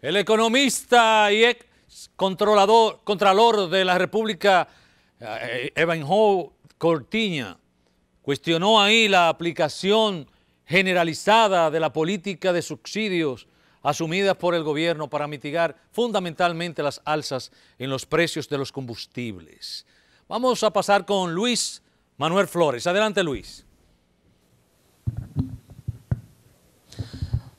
El economista y ex controlador, contralor de la República, eh, Evanjo Cortiña, cuestionó ahí la aplicación generalizada de la política de subsidios asumidas por el gobierno para mitigar fundamentalmente las alzas en los precios de los combustibles. Vamos a pasar con Luis Manuel Flores. Adelante, Luis.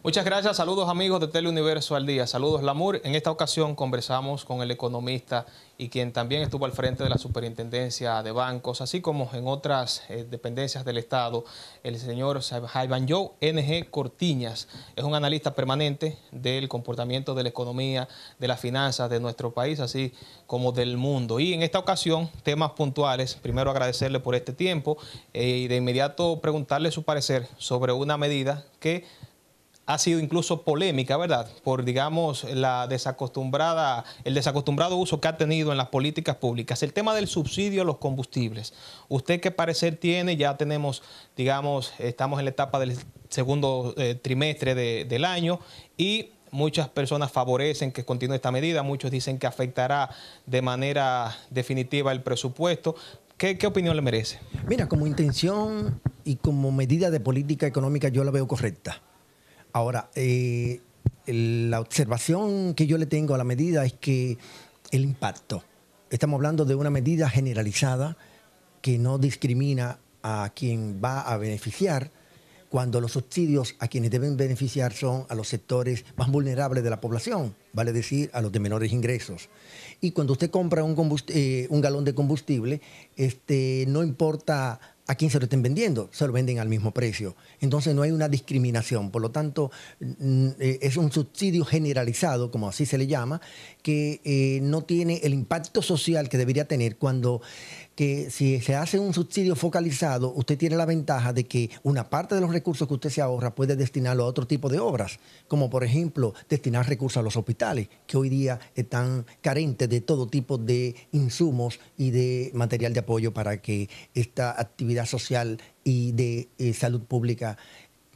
Muchas gracias, saludos amigos de Teleuniverso al Día, saludos Lamur. En esta ocasión conversamos con el economista y quien también estuvo al frente de la Superintendencia de Bancos, así como en otras eh, dependencias del Estado, el señor Jaiban Joe NG Cortiñas. Es un analista permanente del comportamiento de la economía, de las finanzas de nuestro país, así como del mundo. Y en esta ocasión, temas puntuales. Primero agradecerle por este tiempo eh, y de inmediato preguntarle su parecer sobre una medida que ha sido incluso polémica, ¿verdad? Por, digamos, la desacostumbrada, el desacostumbrado uso que ha tenido en las políticas públicas. El tema del subsidio a los combustibles. ¿Usted qué parecer tiene? Ya tenemos, digamos, estamos en la etapa del segundo eh, trimestre del año y muchas personas favorecen que continúe esta medida, muchos dicen que afectará de manera definitiva el presupuesto. ¿Qué, opinión le merece? Mira, como intención y como medida de política económica yo la veo correcta. Ahora, eh, la observación que yo le tengo a la medida es que el impacto, estamos hablando de una medida generalizada que no discrimina a quien va a beneficiar, cuando los subsidios a quienes deben beneficiar son a los sectores más vulnerables de la población, vale decir, a los de menores ingresos. Y cuando usted compra un, eh, un galón de combustible, este, no importa a quién se lo estén vendiendo, se lo venden al mismo precio. Entonces no hay una discriminación, por lo tanto mm, eh, es un subsidio generalizado, como así se le llama, que eh, no tiene el impacto social que debería tener cuando que si se hace un subsidio focalizado, usted tiene la ventaja de que una parte de los recursos que usted se ahorra puede destinarlo a otro tipo de obras, como por ejemplo destinar recursos a los hospitales, que hoy día están carentes de todo tipo de insumos y de material de apoyo para que esta actividad social y de eh, salud pública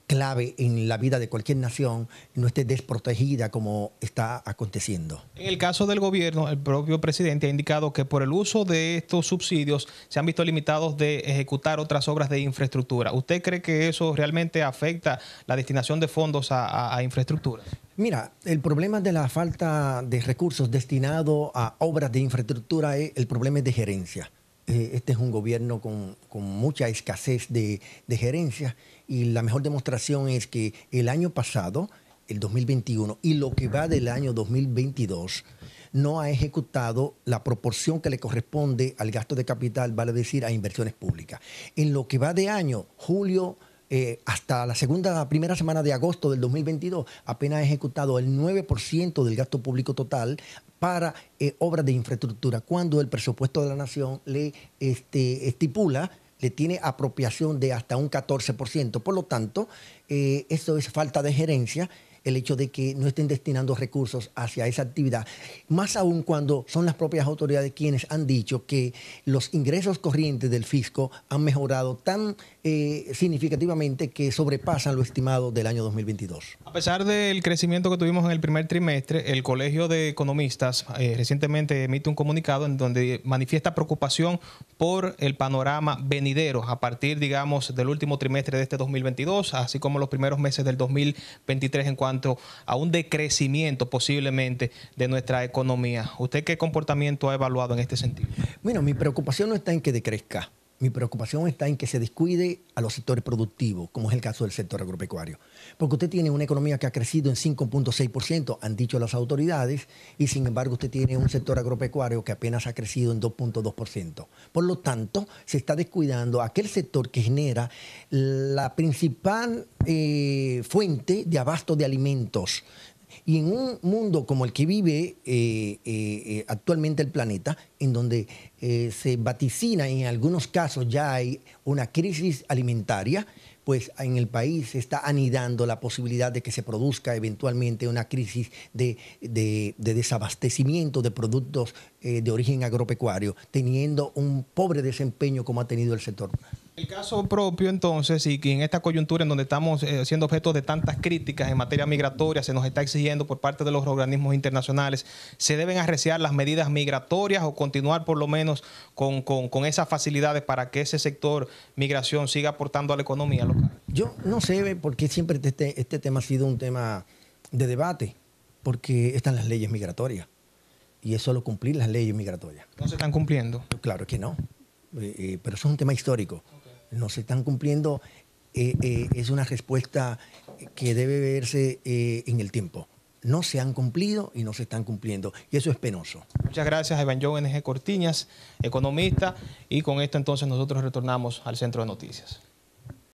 clave en la vida de cualquier nación no esté desprotegida como está aconteciendo. En el caso del gobierno, el propio presidente ha indicado que por el uso de estos subsidios se han visto limitados de ejecutar otras obras de infraestructura. ¿Usted cree que eso realmente afecta la destinación de fondos a, infraestructura? Mira, el problema de la falta de recursos destinados a obras de infraestructura es el problema de gerencia. Eh, este es un gobierno con, mucha escasez de, de gerencias y la mejor demostración es que el año pasado, el 2021 y lo que va del año 2022, no ha ejecutado la proporción que le corresponde al gasto de capital, vale decir, a inversiones públicas. En lo que va de año, julio eh, hasta la segunda, primera semana de agosto del 2022, apenas ha ejecutado el 9% del gasto público total para eh, obras de infraestructura, cuando el presupuesto de la nación le este, estipula le tiene apropiación de hasta un 14%. Por lo tanto, eh, eso es falta de gerencia el hecho de que no estén destinando recursos hacia esa actividad, más aún cuando son las propias autoridades quienes han dicho que los ingresos corrientes del fisco han mejorado tan eh, significativamente que sobrepasan lo estimado del año 2022. A pesar del crecimiento que tuvimos en el primer trimestre, el Colegio de Economistas eh, recientemente emite un comunicado en donde manifiesta preocupación por el panorama venidero a partir, digamos, del último trimestre de este 2022, así como los primeros meses del 2023 en cuanto a un decrecimiento posiblemente de nuestra economía. ¿Usted qué comportamiento ha evaluado en este sentido? Bueno, mi preocupación no está en que decrezca mi preocupación está en que se descuide a los sectores productivos, como es el caso del sector agropecuario. Porque usted tiene una economía que ha crecido en 5.6%, han dicho las autoridades, y sin embargo usted tiene un sector agropecuario que apenas ha crecido en 2.2%. Por lo tanto, se está descuidando aquel sector que genera la principal eh, fuente de abasto de alimentos y en un mundo como el que vive eh, eh, eh, actualmente el planeta, en donde se vaticina y en algunos casos ya hay una crisis alimentaria, pues en el país se está anidando la posibilidad de que se produzca eventualmente una crisis de desabastecimiento de productos de origen agropecuario, teniendo un pobre desempeño como ha tenido el sector. El caso propio, entonces, y que en esta coyuntura en donde estamos eh, siendo objeto de tantas críticas en materia migratoria, se nos está exigiendo por parte de los organismos internacionales, ¿se deben arreciar las medidas migratorias o continuar por lo menos con, esas facilidades para que ese sector migración siga aportando a la economía local? Yo no sé por qué siempre este, este tema ha sido un tema de debate, porque están las leyes migratorias y es solo cumplir las leyes migratorias. ¿No se están cumpliendo? Claro que no, eh, eh, pero eso es un tema histórico no se están cumpliendo, eh, eh, es una respuesta que debe verse eh, en el tiempo. No se han cumplido y no se están cumpliendo. Y eso es penoso. Muchas gracias, Iván Jóvenes G. Cortiñas, economista. Y con esto entonces nosotros retornamos al centro de noticias.